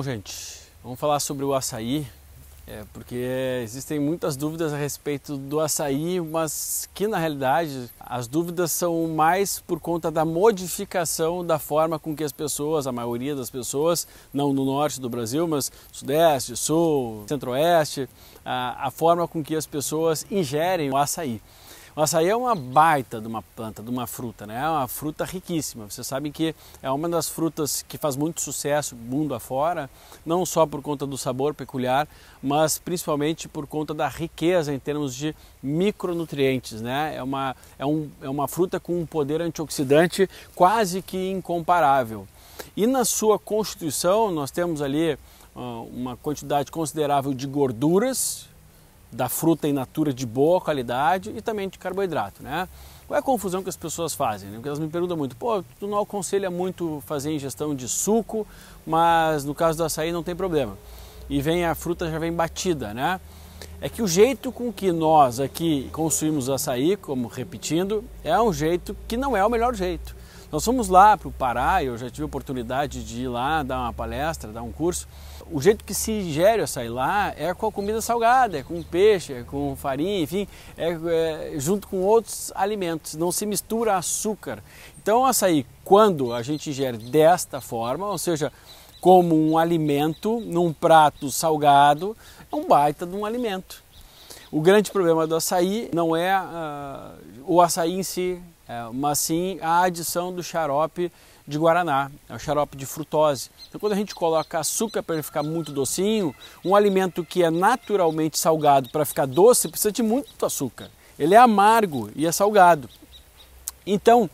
Bom, gente, vamos falar sobre o açaí, é, porque existem muitas dúvidas a respeito do açaí, mas que na realidade as dúvidas são mais por conta da modificação da forma com que as pessoas, a maioria das pessoas, não no norte do Brasil, mas sudeste, sul, centro-oeste, a, a forma com que as pessoas ingerem o açaí. O açaí é uma baita de uma planta, de uma fruta, né? É uma fruta riquíssima. Vocês sabem que é uma das frutas que faz muito sucesso mundo afora, não só por conta do sabor peculiar, mas principalmente por conta da riqueza em termos de micronutrientes, né? É uma, é um, é uma fruta com um poder antioxidante quase que incomparável. E na sua constituição, nós temos ali ah, uma quantidade considerável de gorduras, da fruta in natura de boa qualidade e também de carboidrato, né? Qual é a confusão que as pessoas fazem? Né? Porque elas me perguntam muito, pô, tu não aconselha muito fazer ingestão de suco, mas no caso do açaí não tem problema. E vem a fruta já vem batida, né? É que o jeito com que nós aqui consumimos açaí, como repetindo, é um jeito que não é o melhor jeito. Nós fomos lá para o Pará, eu já tive a oportunidade de ir lá dar uma palestra, dar um curso. O jeito que se ingere açaí lá é com a comida salgada, é com peixe, é com farinha, enfim, é, é junto com outros alimentos. Não se mistura açúcar. Então, o açaí, quando a gente ingere desta forma, ou seja, como um alimento num prato salgado, é um baita de um alimento. O grande problema do açaí não é uh, o açaí em si, é, mas sim a adição do xarope de guaraná, é o xarope de frutose. Então, quando a gente coloca açúcar para ele ficar muito docinho, um alimento que é naturalmente salgado para ficar doce precisa de muito açúcar. Ele é amargo e é salgado. Então,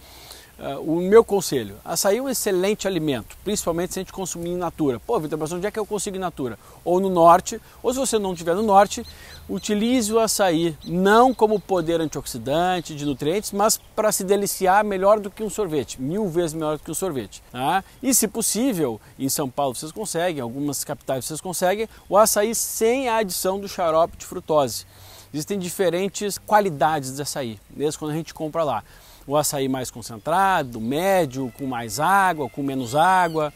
ah, o meu conselho, açaí ah, é um excelente alimento, principalmente se a gente consumir in natura. Pô, Vitor, mas onde é que eu consigo in natura? Ou no norte, ou se você não estiver no norte, utilize o açaí não como poder antioxidante, de nutrientes, mas para se deliciar melhor do que um sorvete, mil vezes melhor do que um sorvete. Tá? E se possível, em São Paulo vocês conseguem, algumas capitais vocês conseguem, o açaí sem a adição do xarope de frutose. Existem diferentes qualidades de açaí, mesmo quando a gente compra lá o açaí mais concentrado, médio, com mais água, com menos água.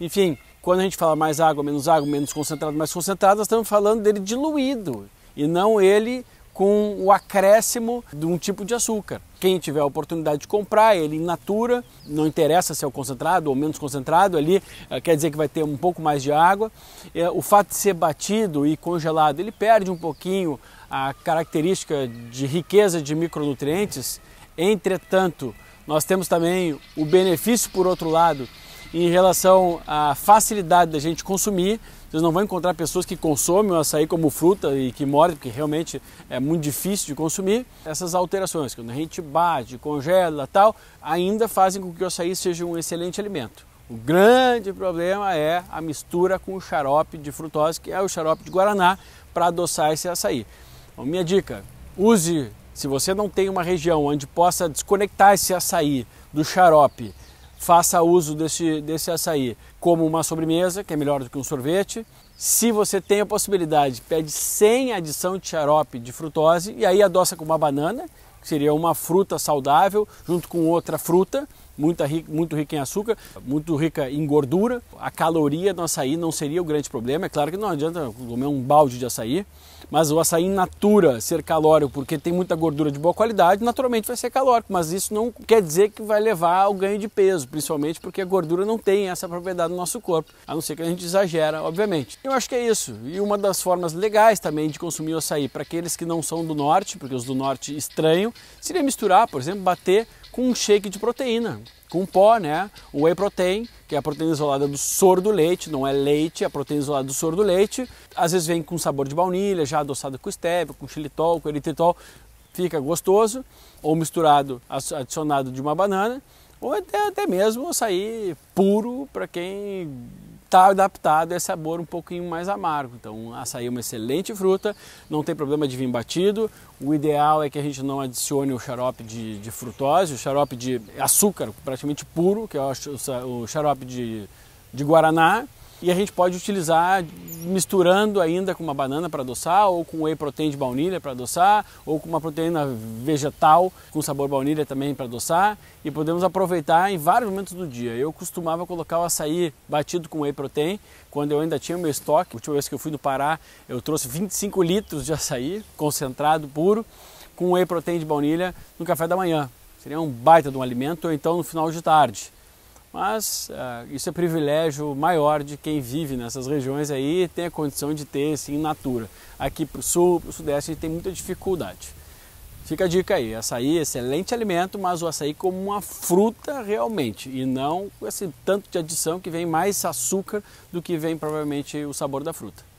Enfim, quando a gente fala mais água, menos água, menos concentrado, mais concentrado, nós estamos falando dele diluído e não ele com o acréscimo de um tipo de açúcar. Quem tiver a oportunidade de comprar ele em natura, não interessa se é o concentrado ou menos concentrado, ali eh, quer dizer que vai ter um pouco mais de água. Eh, o fato de ser batido e congelado, ele perde um pouquinho a característica de riqueza de micronutrientes Entretanto, nós temos também o benefício, por outro lado, em relação à facilidade da gente consumir. Vocês não vão encontrar pessoas que consomem o açaí como fruta e que morrem, porque realmente é muito difícil de consumir. Essas alterações, quando a gente bate, congela tal, ainda fazem com que o açaí seja um excelente alimento. O grande problema é a mistura com o xarope de frutose, que é o xarope de guaraná, para adoçar esse açaí. Então, minha dica, use se você não tem uma região onde possa desconectar esse açaí do xarope, faça uso desse, desse açaí como uma sobremesa, que é melhor do que um sorvete. Se você tem a possibilidade, pede sem adição de xarope de frutose e aí adoça com uma banana, que seria uma fruta saudável, junto com outra fruta muito rica, muito rica em açúcar, muito rica em gordura. A caloria do açaí não seria o grande problema. É claro que não adianta comer um balde de açaí, mas o açaí in natura ser calórico porque tem muita gordura de boa qualidade, naturalmente vai ser calórico, mas isso não quer dizer que vai levar ao ganho de peso, principalmente porque a gordura não tem essa propriedade no nosso corpo, a não ser que a gente exagera, obviamente. Eu acho que é isso. E uma das formas legais também de consumir o açaí para aqueles que não são do norte, porque os do norte estranham, seria misturar, por exemplo, bater com um shake de proteína, com pó, né? O whey protein, que é a proteína isolada do soro do leite, não é leite, é a proteína isolada do soro do leite. Às vezes vem com sabor de baunilha, já adoçado com stevia, com xilitol, com eritritol, fica gostoso, ou misturado, adicionado de uma banana, ou até, até mesmo açaí puro para quem está adaptado a esse sabor um pouquinho mais amargo. Então, açaí é uma excelente fruta, não tem problema de vinho batido. O ideal é que a gente não adicione o xarope de, de frutose, o xarope de açúcar praticamente puro, que é o xarope de, de guaraná. E a gente pode utilizar misturando ainda com uma banana para adoçar, ou com whey protein de baunilha para adoçar, ou com uma proteína vegetal com sabor baunilha também para adoçar, e podemos aproveitar em vários momentos do dia. Eu costumava colocar o açaí batido com whey protein, quando eu ainda tinha o meu estoque. A última vez que eu fui no Pará, eu trouxe 25 litros de açaí concentrado puro com whey protein de baunilha no café da manhã. Seria um baita de um alimento, ou então no final de tarde. Mas uh, isso é privilégio maior de quem vive nessas regiões aí e tem a condição de ter esse in natura. Aqui para o sul, para o sudeste, a gente tem muita dificuldade. Fica a dica aí, açaí excelente alimento, mas o açaí como uma fruta realmente e não esse assim, tanto de adição que vem mais açúcar do que vem provavelmente o sabor da fruta.